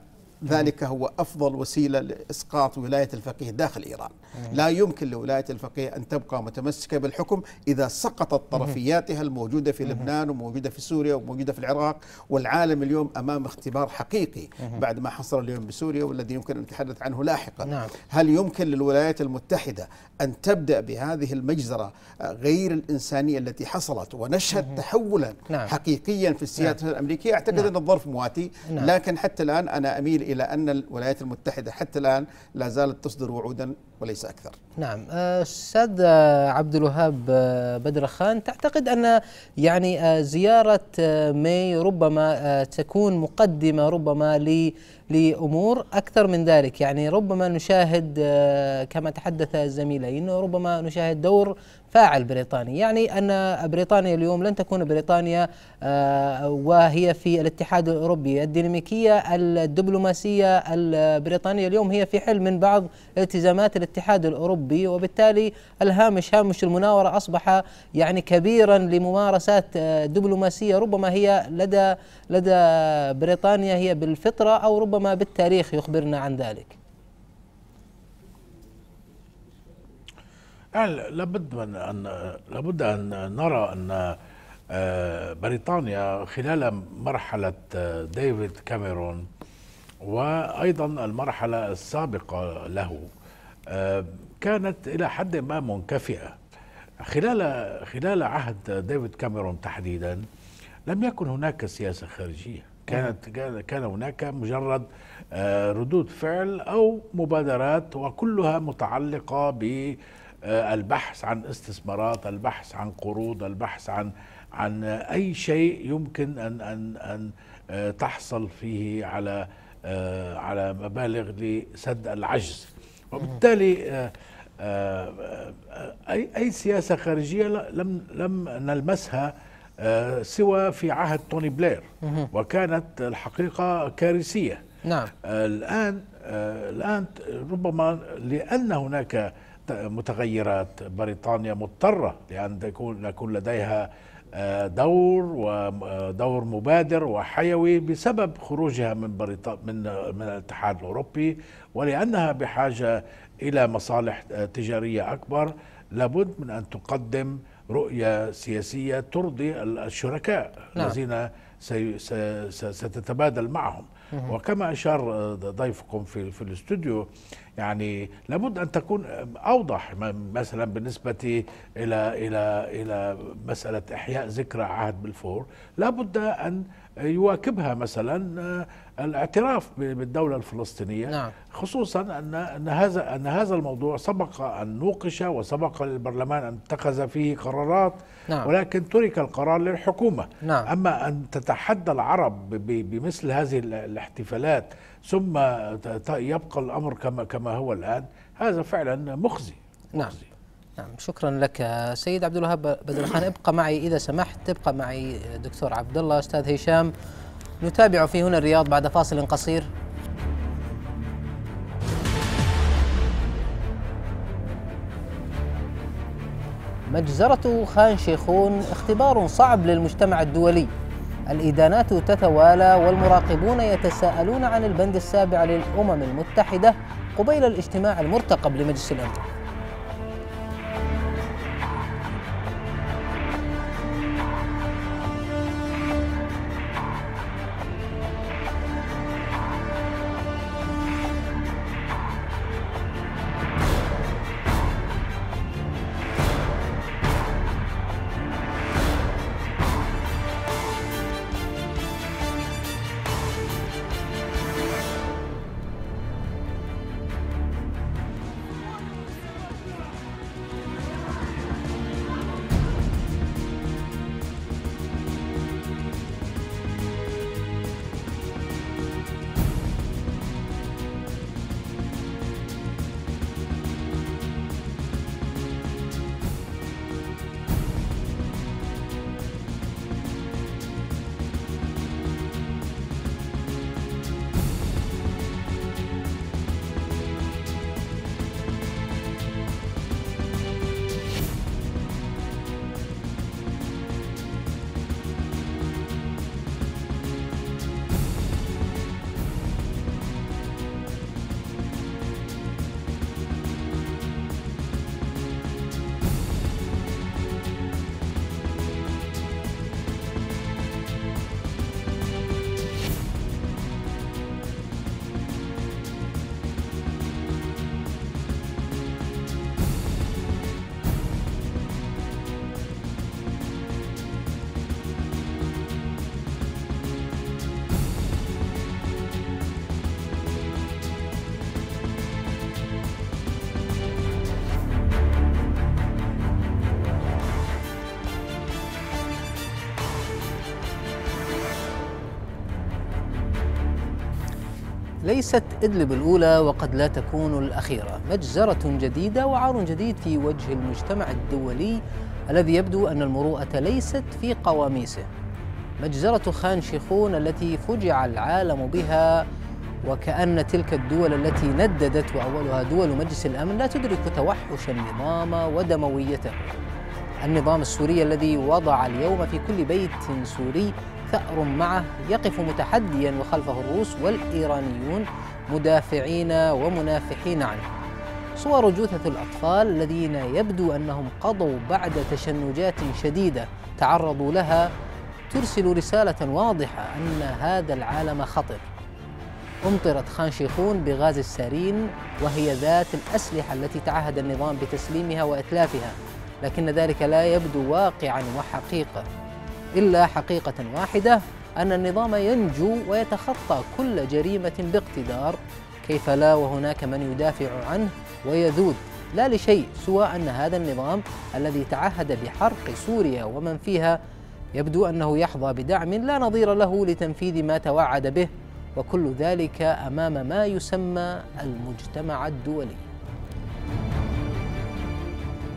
ذلك هو أفضل وسيلة لإسقاط ولاية الفقيه داخل إيران نعم. لا يمكن لولاية الفقيه أن تبقى متمسكة بالحكم إذا سقطت طرفياتها الموجودة في لبنان وموجودة في سوريا وموجودة في العراق والعالم اليوم أمام اختبار حقيقي بعد ما حصل اليوم بسوريا والذي يمكن أن نتحدث عنه لاحقا نعم. هل يمكن للولايات المتحدة أن تبدأ بهذه المجزرة غير الإنسانية التي حصلت ونشهد تحولا نعم. حقيقيا في السياسة الأمريكية أعتقد أن الظرف مواتي لكن حتى الآن أنا أميل إلى إلى أن الولايات المتحدة حتى الآن لا زالت تصدر وعودا وليس أكثر نعم آه، أستاذ عبد الوهاب آه، بدر خان تعتقد أن يعني آه، زيارة مي ربما تكون مقدمة ربما لأمور أكثر من ذلك يعني ربما نشاهد كما تحدث زميلي أنه ربما نشاهد دور فاعل بريطاني يعني أن بريطانيا اليوم لن تكون بريطانيا وهي في الاتحاد الأوروبي الديناميكية الدبلوماسية البريطانية اليوم هي في حل من بعض التزامات الاتحاد الاوروبي وبالتالي الهامش هامش المناوره اصبح يعني كبيرا لممارسات آه، دبلوماسيه ربما هي لدى لدى بريطانيا هي بالفطره او ربما بالتاريخ يخبرنا عن ذلك. يعني لابد من ان لابد ان نرى ان آه، بريطانيا خلال مرحله آه، ديفيد كاميرون وايضا المرحله السابقه له كانت إلى حد ما منكفئة خلال خلال عهد ديفيد كاميرون تحديدا لم يكن هناك سياسة خارجية كانت نعم. كان هناك مجرد آه، ردود فعل أو مبادرات وكلها متعلقة بالبحث آه، عن استثمارات البحث عن قروض البحث عن عن أي شيء يمكن أن, أن, أن آه، تحصل فيه على على مبالغ لسد العجز وبالتالي آه، آه، آه، اي اي سياسه خارجيه لم لم نلمسها سوى في عهد توني بلير وكانت الحقيقه كارثيه نعم الان الان ربما لان هناك متغيرات بريطانيا مضطره لان تكون يكون لديها دور ودور مبادر وحيوي بسبب خروجها من من من الاتحاد الاوروبي ولأنها بحاجة إلى مصالح آه، تجارية أكبر لابد من أن تقدم رؤية سياسية ترضي الشركاء نعم. الذين ستتبادل معهم وكما أشار آه، ضيفكم في في الاستوديو يعني لابد أن تكون آه، أوضح مثلا بالنسبة إلى إلى إلى مسألة إحياء ذكرى عهد بالفور لابد أن يواكبها مثلا آه، الاعتراف بالدولة الفلسطينية نعم. خصوصا أن, أن, هذا, أن هذا الموضوع سبق أن نوقش وسبق للبرلمان أن اتخذ فيه قرارات نعم. ولكن ترك القرار للحكومة نعم. أما أن تتحدى العرب بمثل هذه الاحتفالات ثم يبقى الأمر كما, كما هو الآن هذا فعلا مخزي, نعم. مخزي. نعم. نعم شكرا لك سيد عبد الوهاب بدر خان ابقى معي اذا سمحت تبقى معي دكتور عبد الله استاذ هشام نتابع في هنا الرياض بعد فاصل قصير مجزرة خان شيخون اختبار صعب للمجتمع الدولي الإدانات تتوالى والمراقبون يتساءلون عن البند السابع للأمم المتحدة قبيل الاجتماع المرتقب لمجلس الأمن ليست إدلب الأولى وقد لا تكون الأخيرة مجزرة جديدة وعار جديد في وجه المجتمع الدولي الذي يبدو أن المروءة ليست في قواميسه مجزرة خان شيخون التي فجع العالم بها وكأن تلك الدول التي نددت وأولها دول مجلس الأمن لا تدرك توحش النظام ودمويته النظام السوري الذي وضع اليوم في كل بيت سوري ثأر معه يقف متحديا وخلفه الروس والإيرانيون مدافعين ومنافحين عنه صور جثث الأطفال الذين يبدو أنهم قضوا بعد تشنجات شديدة تعرضوا لها ترسل رسالة واضحة أن هذا العالم خطر أمطرت خان شيخون بغاز السارين وهي ذات الأسلحة التي تعهد النظام بتسليمها وإتلافها لكن ذلك لا يبدو واقعا وحقيقة إلا حقيقة واحدة أن النظام ينجو ويتخطى كل جريمة باقتدار كيف لا وهناك من يدافع عنه ويذود لا لشيء سوى أن هذا النظام الذي تعهد بحرق سوريا ومن فيها يبدو أنه يحظى بدعم لا نظير له لتنفيذ ما توعد به وكل ذلك أمام ما يسمى المجتمع الدولي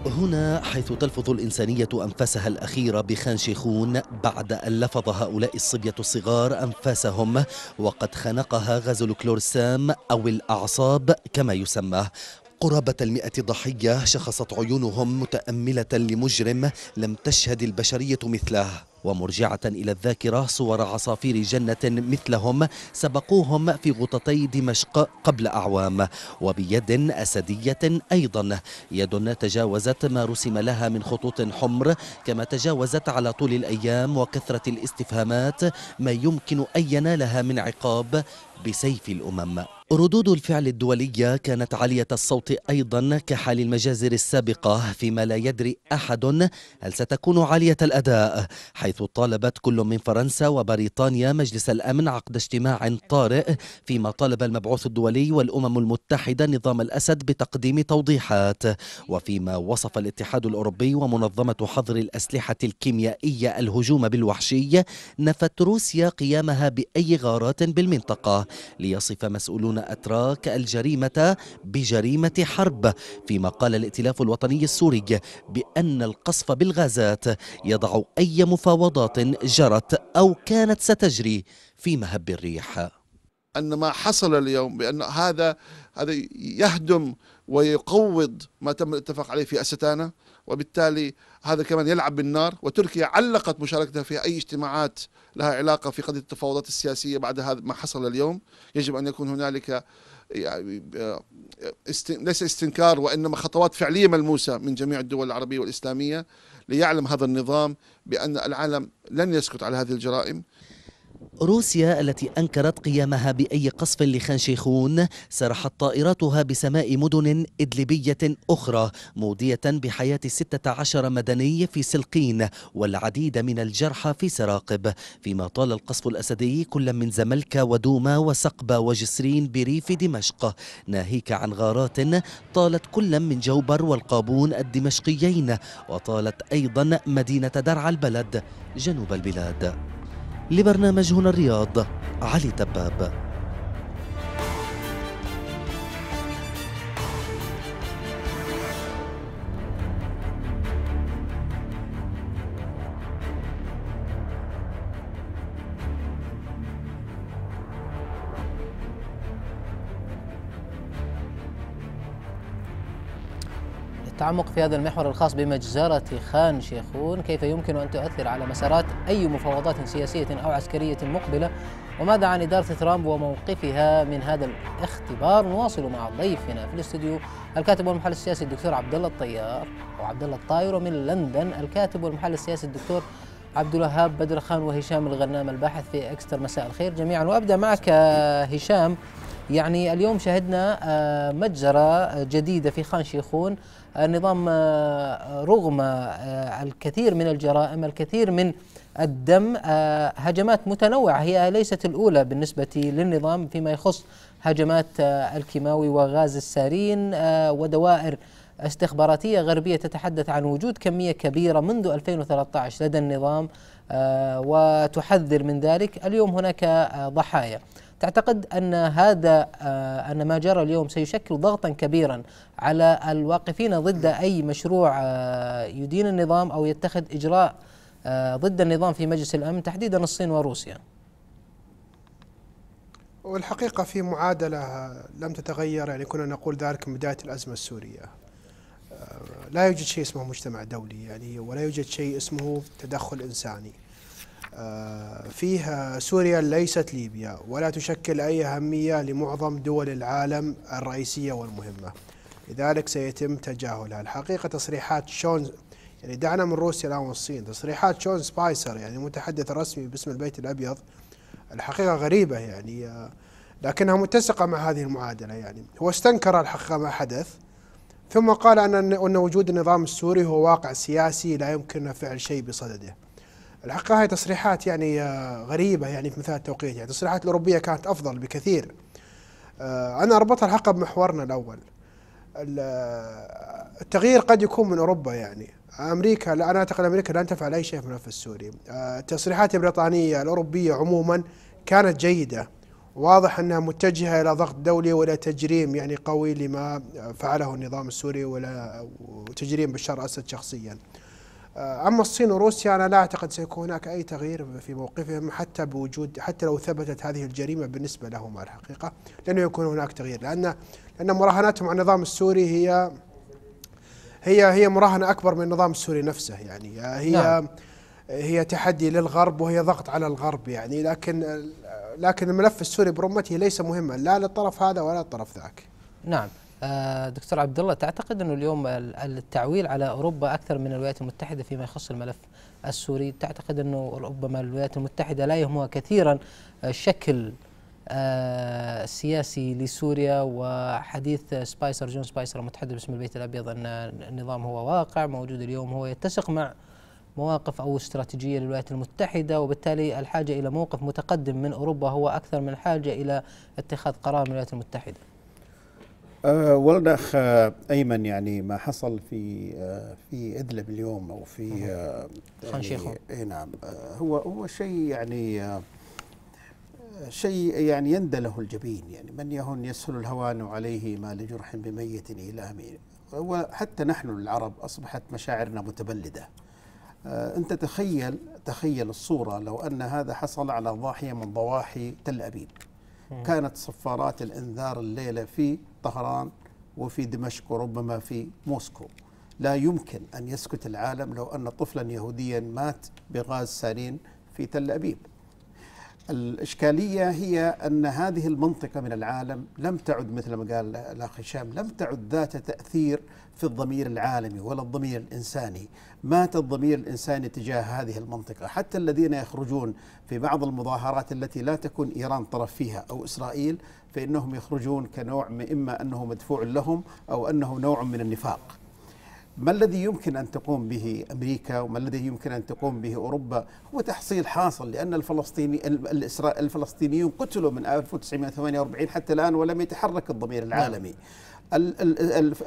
هنا حيث تلفظ الإنسانية أنفاسها الأخيرة بخانشيخون بعد أن لفظ هؤلاء الصبية الصغار أنفاسهم وقد خنقها غاز الكلورسام أو الأعصاب كما يسمى قرابة المئة ضحية شخصت عيونهم متأملة لمجرم لم تشهد البشرية مثله ومرجعة إلى الذاكرة صور عصافير جنة مثلهم سبقوهم في غطتي دمشق قبل أعوام وبيد أسدية أيضا يد تجاوزت ما رسم لها من خطوط حمر كما تجاوزت على طول الأيام وكثرة الاستفهامات ما يمكن أن ينالها من عقاب بسيف الأمم ردود الفعل الدولية كانت عالية الصوت أيضا كحال المجازر السابقة فيما لا يدري أحد هل ستكون عالية الأداء حيث طالبت كل من فرنسا وبريطانيا مجلس الأمن عقد اجتماع طارئ فيما طالب المبعوث الدولي والأمم المتحدة نظام الأسد بتقديم توضيحات وفيما وصف الاتحاد الأوروبي ومنظمة حظر الأسلحة الكيميائية الهجوم بالوحشي نفت روسيا قيامها بأي غارات بالمنطقة ليصف مسؤولون أتراك الجريمة بجريمة حرب فيما قال الائتلاف الوطني السوري بأن القصف بالغازات يضع أي مفاوضات جرت أو كانت ستجري في مهب الريح أن ما حصل اليوم بأن هذا هذا يهدم ويقوض ما تم الاتفاق عليه في أستانا وبالتالي هذا كمان يلعب بالنار وتركيا علقت مشاركتها في أي اجتماعات لها علاقة في قضية التفاوضات السياسية بعد هذا ما حصل اليوم يجب أن يكون هنالك آه، آه، استن... ليس استنكار وإنما خطوات فعلية ملموسة من جميع الدول العربية والإسلامية ليعلم هذا النظام بأن العالم لن يسكت على هذه الجرائم روسيا التي أنكرت قيامها بأي قصف شيخون سرحت طائراتها بسماء مدن إدلبية أخرى مودية بحياة 16 مدني في سلقين والعديد من الجرحى في سراقب فيما طال القصف الأسدي كل من زملكة ودوما وسقبة وجسرين بريف دمشق ناهيك عن غارات طالت كل من جوبر والقابون الدمشقيين وطالت أيضا مدينة درعا البلد جنوب البلاد لبرنامج هنا الرياض علي تباب التعمق في هذا المحور الخاص بمجزرة خان شيخون كيف يمكن أن تؤثر على مسارات أي مفاوضات سياسية أو عسكرية مقبلة وماذا عن إدارة ترامب وموقفها من هذا الاختبار نواصل مع ضيفنا في الاستوديو الكاتب والمحلل السياسي الدكتور عبد الله الطيار وعبد الله الطاير ومن لندن الكاتب والمحلل السياسي الدكتور عبد الوهاب بدر خان وهشام الغنام الباحث في اكستر مساء الخير جميعا وابدا معك آه، هشام يعني اليوم شهدنا آه، مجزرة جديدة في خان شيخون النظام آه، آه، رغم الكثير من الجرائم الكثير من الدم هجمات متنوعة هي ليست الأولى بالنسبة للنظام فيما يخص هجمات الكيماوي وغاز السارين ودوائر استخباراتية غربية تتحدث عن وجود كمية كبيرة منذ 2013 لدى النظام وتحذر من ذلك اليوم هناك ضحايا تعتقد أن هذا آه، أن ما جرى اليوم سيشكل ضغطا كبيرا على الواقفين ضد أي مشروع آه، يدين النظام أو يتخذ إجراء آه، ضد النظام في مجلس الأمن تحديدا الصين وروسيا والحقيقة في معادلة لم تتغير يعني كنا نقول ذلك من بداية الأزمة السورية لا يوجد شيء اسمه مجتمع دولي يعني ولا يوجد شيء اسمه تدخل إنساني آه، فيها سوريا ليست ليبيا ولا تشكل أي أهمية لمعظم دول العالم الرئيسية والمهمة لذلك سيتم تجاهلها الحقيقة تصريحات شون يعني دعنا من روسيا الآن والصين تصريحات شون سبايسر يعني المتحدث الرسمي باسم البيت الأبيض الحقيقة غريبة يعني آه، لكنها متسقة مع هذه المعادلة يعني هو استنكر الحقيقة ما حدث ثم قال أن, أن وجود النظام السوري هو واقع سياسي لا يمكن فعل شيء بصدده الحقيقه هي تصريحات يعني آه، غريبه يعني في مثال التوقيت يعني التصريحات الاوروبيه كانت افضل بكثير آه، انا اربطها الحقيقه بمحورنا الاول آه، التغيير قد يكون من اوروبا يعني امريكا لا انا اعتقد امريكا لن تفعل اي شيء في الملف السوري التصريحات البريطانيه الاوروبيه عموما كانت جيده واضح انها متجهه الى ضغط دولي ولا تجريم يعني قوي لما فعله النظام السوري ولا تجريم بشار اسد شخصيا. آه، اما الصين وروسيا انا لا اعتقد سيكون هناك اي تغيير في موقفهم حتى بوجود حتى لو ثبتت هذه الجريمه بالنسبه لهما الحقيقه لانه يكون هناك تغيير لان لان مراهناتهم على النظام السوري هي هي هي مراهنه اكبر من النظام السوري نفسه يعني آه، هي نعم. هي تحدي للغرب وهي ضغط على الغرب يعني لكن لكن الملف السوري برمته ليس مهما لا للطرف هذا ولا للطرف ذاك. نعم. آه، دكتور عبد الله تعتقد انه اليوم التعويل على اوروبا اكثر من الولايات المتحده فيما يخص الملف السوري، تعتقد انه ربما الولايات المتحده لا يهمها كثيرا آه، شكل السياسي آه، لسوريا وحديث سبايسر جون سبايسر المتحدث باسم البيت الابيض ان النظام هو واقع موجود اليوم هو يتسق مع مواقف او استراتيجيه للولايات المتحده وبالتالي الحاجه الى موقف متقدم من اوروبا هو اكثر من الحاجه الى اتخاذ قرار من الولايات المتحده. آه، ولدخ ايمن يعني ما حصل في آه، في ادلب اليوم او في آه، خان يعني شيخو اي نعم هو هو شيء يعني شيء يعني يندى له الجبين يعني من يهن يسهل الهوان عليه ما لجرح بميت إلى وحتى نحن العرب أصبحت مشاعرنا متبلدة أنت تخيل تخيل الصورة لو أن هذا حصل على ضاحية من ضواحي تل أبيب كانت صفارات الإنذار الليلة في طهران وفي دمشق وربما في موسكو لا يمكن أن يسكت العالم لو أن طفلا يهوديا مات بغاز سارين في تل أبيب الإشكالية هي أن هذه المنطقة من العالم لم تعد مثل ما قال الأخ هشام لم تعد ذات تأثير في الضمير العالمي ولا الضمير الإنساني مات الضمير الإنساني تجاه هذه المنطقة حتى الذين يخرجون في بعض المظاهرات التي لا تكون إيران طرف فيها أو إسرائيل فإنهم يخرجون كنوع إما أنه مدفوع لهم أو أنه نوع من النفاق ما الذي يمكن أن تقوم به أمريكا وما الذي يمكن أن تقوم به أوروبا هو تحصيل حاصل لأن الفلسطيني الفلسطينيون قتلوا من 1948 حتى الآن ولم يتحرك الضمير العالمي نعم.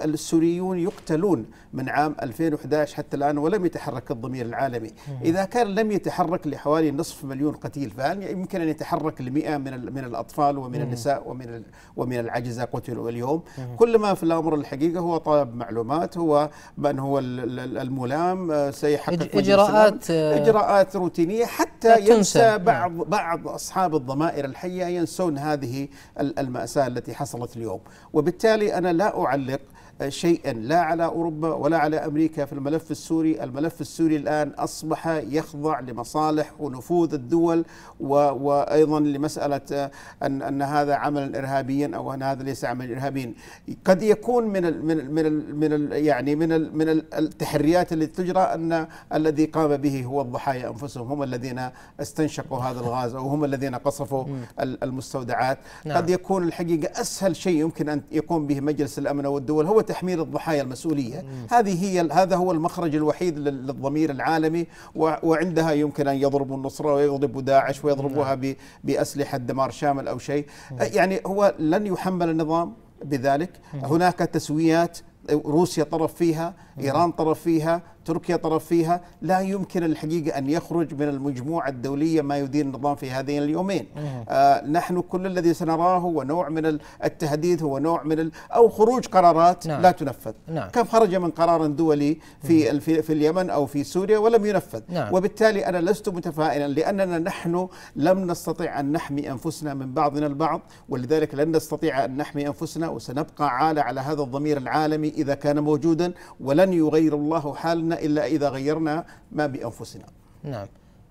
السوريون يقتلون من عام 2011 حتى الآن ولم يتحرك الضمير العالمي إذا كان لم يتحرك لحوالي نصف مليون قتيل فهل يمكن أن يتحرك لمئة من, من الأطفال ومن النساء ومن, ومن العجزة قتلوا اليوم كل ما في الأمر الحقيقة هو طلب معلومات هو من هو الملام آه، سيحقق إجراءات آه، إجراءات روتينية حتى ينسى نعم. بعض, بعض أصحاب الضمائر الحية ينسون هذه المأساة التي حصلت اليوم وبالتالي أنا لا أعلق شيئا لا على اوروبا ولا على امريكا في الملف السوري، الملف السوري الان اصبح يخضع لمصالح ونفوذ الدول وايضا لمساله ان ان هذا عمل ارهابيا او ان هذا ليس عمل ارهابيا. قد يكون من الـ من الـ من الـ من الـ يعني من الـ من التحريات التي تجرى ان الذي قام به هو الضحايا انفسهم هم الذين استنشقوا هذا الغاز او هم الذين قصفوا المستودعات. نعم. قد يكون الحقيقه اسهل شيء يمكن ان يقوم به مجلس الامن او الدول هو تحميل الضحايا المسؤوليه هذه هي هذا هو المخرج الوحيد للضمير العالمي وعندها يمكن ان يضربوا النصره ويضربوا داعش ويضربوها نعم. باسلحه دمار شامل او شيء يعني هو لن يحمل النظام بذلك هناك تسويات روسيا طرف فيها ايران طرف فيها تركيا طرف فيها لا يمكن الحقيقة أن يخرج من المجموعة الدولية ما يدير النظام في هذين اليومين آه نحن كل الذي سنراه هو نوع من التهديد هو نوع من أو خروج قرارات نعم. لا تنفذ نعم. كم خرج من قرار دولي في, في اليمن أو في سوريا ولم ينفذ نعم. وبالتالي أنا لست متفائلا لأننا نحن لم نستطيع أن نحمي أنفسنا من بعضنا البعض ولذلك لن نستطيع أن نحمي أنفسنا وسنبقى عالة على هذا الضمير العالمي إذا كان موجودا ولن يغير الله حالنا إلا إذا غيرنا ما بأنفسنا نعم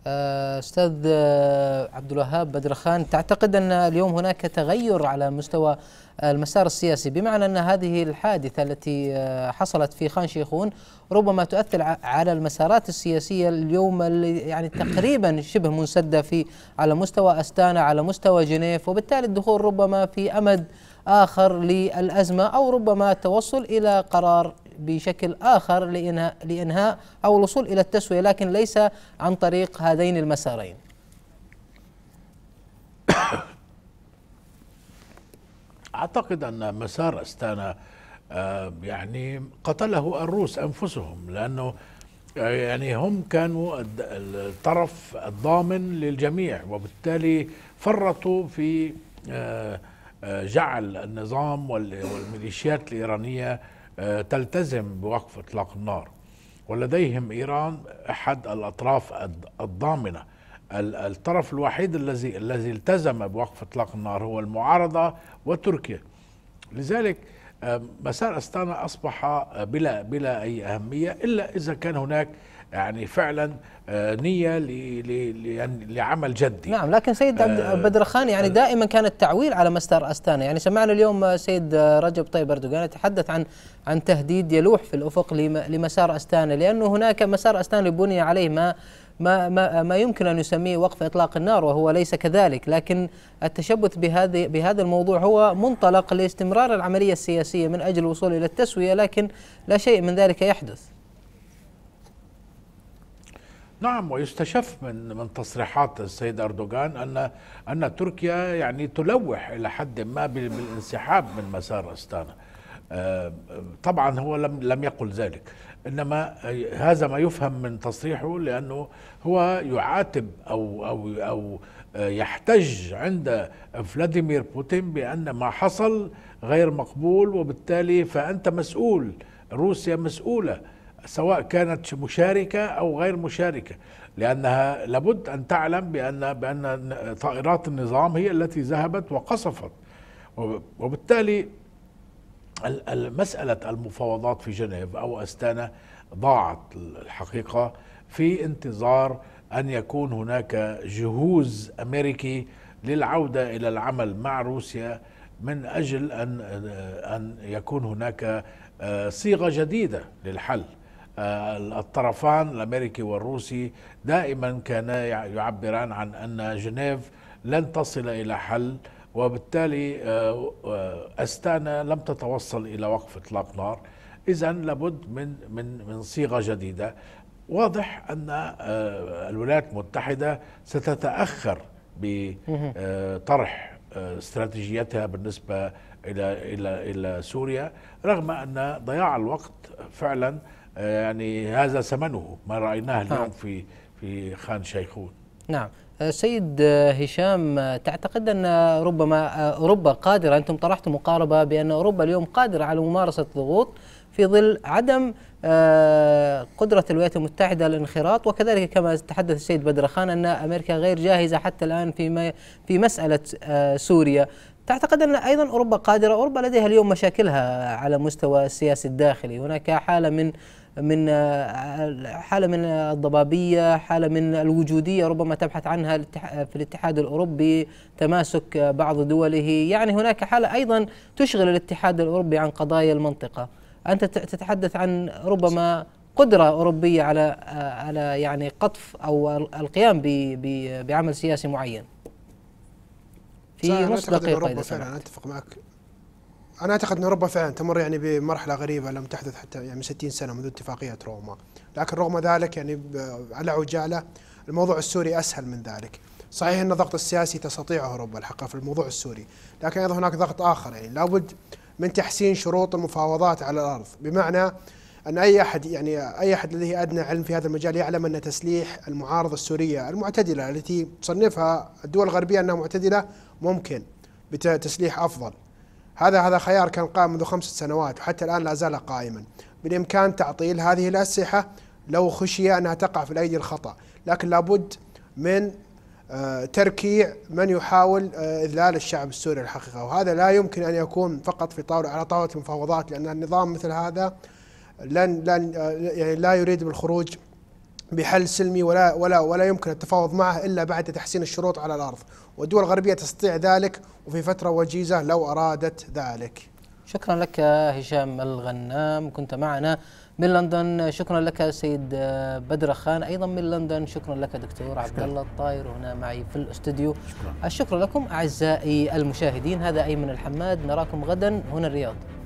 آه، استاذ آه، عبد الوهاب بدر خان تعتقد ان اليوم هناك تغير على مستوى المسار السياسي بمعنى ان هذه الحادثه التي آه، حصلت في خان شيخون ربما تؤثر على المسارات السياسيه اليوم اللي يعني تقريبا شبه منسده في على مستوى استانا على مستوى جنيف وبالتالي الدخول ربما في امد اخر للازمه او ربما التوصل الى قرار بشكل آخر لإنهاء, لإنهاء أو الوصول إلى التسوية لكن ليس عن طريق هذين المسارين أعتقد أن مسار أستانا آه، يعني قتله الروس أنفسهم لأنه آه، يعني هم كانوا الطرف الضامن للجميع وبالتالي فرطوا في آه، جعل النظام والميليشيات الإيرانية آه، تلتزم بوقف اطلاق النار ولديهم ايران احد الاطراف الضامنه الطرف الوحيد الذي الذي التزم بوقف اطلاق النار هو المعارضه وتركيا لذلك آه، مسار استانا اصبح بلا بلا اي اهميه الا اذا كان هناك يعني فعلا آه، نية لعمل جدي نعم لكن سيد آه، بدر خان يعني آه، دائما كان التعويل على مسار أستانا يعني سمعنا اليوم سيد رجب طيب أردوغان يتحدث عن عن تهديد يلوح في الأفق لمسار أستانا لأنه هناك مسار أستانا بني عليه ما ما ما ما يمكن ان يسميه وقف اطلاق النار وهو ليس كذلك، لكن التشبث بهذه بهذا الموضوع هو منطلق لاستمرار العمليه السياسيه من اجل الوصول الى التسويه، لكن لا شيء من ذلك يحدث. نعم ويستشف من من تصريحات السيد اردوغان ان ان تركيا يعني تلوح الى حد ما بالانسحاب من مسار استانا. آه، طبعا هو لم لم يقل ذلك انما آه، هذا ما يفهم من تصريحه لانه هو يعاتب او او او آه، يحتج عند فلاديمير بوتين بان ما حصل غير مقبول وبالتالي فانت مسؤول روسيا مسؤوله سواء كانت مشاركة أو غير مشاركة لأنها لابد أن تعلم بأن, بأن طائرات النظام هي التي ذهبت وقصفت وبالتالي مسألة المفاوضات في جنيف أو أستانا ضاعت الحقيقة في انتظار أن يكون هناك جهوز أمريكي للعودة إلى العمل مع روسيا من أجل أن أن يكون هناك آه، صيغة جديدة للحل آه، الطرفان الامريكي والروسي دائما كانا يعبران عن ان جنيف لن تصل الى حل وبالتالي آه، آه، استانا لم تتوصل الى وقف اطلاق نار اذا لابد من من من صيغه جديده واضح ان الولايات المتحده ستتاخر بطرح استراتيجيتها بالنسبه الى الى الى سوريا رغم ان ضياع الوقت فعلا آه، يعني هذا ثمنه ما رأيناه اليوم نعم. في في خان شيخون نعم آه، سيد آه، هشام تعتقد أن ربما أوروبا قادرة أنتم طرحتم مقاربة بأن أوروبا اليوم قادرة على ممارسة ضغوط في ظل عدم قدرة الولايات المتحدة للانخراط وكذلك كما تحدث السيد بدر خان أن أمريكا غير جاهزة حتى الآن في في مسألة سوريا تعتقد أن أيضا أوروبا قادرة أوروبا لديها اليوم مشاكلها على مستوى السياسي الداخلي هناك حالة من من آه، حالة من الضبابية حالة من الوجودية ربما تبحث عنها في الاتحاد الأوروبي تماسك بعض دوله يعني هناك حالة أيضا تشغل الاتحاد الأوروبي عن قضايا المنطقة أنت تتحدث عن ربما قدرة أوروبية على آه، على يعني قطف أو القيام بعمل سياسي معين في مصداقية دقيقه فعلا أتفق معك انا اعتقد ان اوروبا فعلا تمر يعني بمرحله غريبه لم تحدث حتى يعني من 60 سنه منذ اتفاقيه روما، لكن رغم ذلك يعني على عجاله الموضوع السوري اسهل من ذلك. صحيح ان الضغط السياسي تستطيعه اوروبا الحقيقه في الموضوع السوري، لكن ايضا هناك ضغط اخر يعني لابد من تحسين شروط المفاوضات على الارض، بمعنى ان اي احد يعني اي احد لديه ادنى علم في هذا المجال يعلم ان تسليح المعارضه السوريه المعتدله التي تصنفها الدول الغربيه انها معتدله ممكن بتسليح افضل. هذا هذا خيار كان قائم منذ خمس سنوات وحتى الآن لا زال قائما بالإمكان تعطيل هذه الأسلحة لو خشي أنها تقع في الأيدي الخطأ لكن لابد من آه، تركيع من يحاول آه، اذلال الشعب السوري الحقيقه وهذا لا يمكن ان يكون فقط في طاوله على طاوله المفاوضات لان النظام مثل هذا لن لن آه، يعني لا يريد بالخروج بحل سلمي ولا ولا ولا يمكن التفاوض معه الا بعد تحسين الشروط على الارض، والدول الغربيه تستطيع ذلك وفي فتره وجيزه لو ارادت ذلك. شكرا لك هشام الغنام كنت معنا من لندن شكرا لك سيد بدر خان ايضا من لندن شكرا لك دكتور عبد الله الطاير هنا معي في الاستوديو الشكر لكم اعزائي المشاهدين هذا ايمن الحماد نراكم غدا هنا الرياض